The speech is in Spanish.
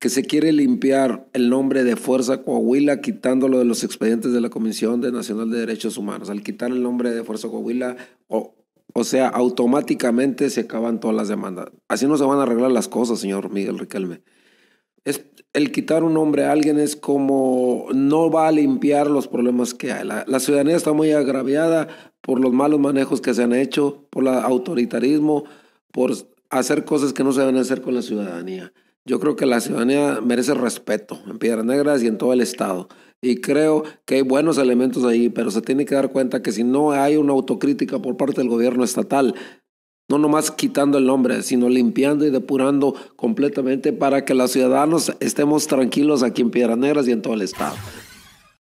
que se quiere limpiar el nombre de Fuerza Coahuila quitándolo de los expedientes de la Comisión de Nacional de Derechos Humanos. Al quitar el nombre de Fuerza Coahuila, o, sea, automáticamente se acaban todas las demandas. Así no se van a arreglar las cosas, señor Miguel Riquelme. Es, el quitar un nombre a alguien es como no va a limpiar los problemas que hay. La, la ciudadanía está muy agraviada por los malos manejos que se han hecho, por el autoritarismo, por hacer cosas que no se a hacer con la ciudadanía. Yo creo que la ciudadanía merece respeto en Piedras Negras y en todo el Estado. Y creo que hay buenos elementos ahí, pero se tiene que dar cuenta que si no hay una autocrítica por parte del gobierno estatal, no nomás quitando el nombre, sino limpiando y depurando completamente para que los ciudadanos estemos tranquilos aquí en Piedras Negras y en todo el Estado.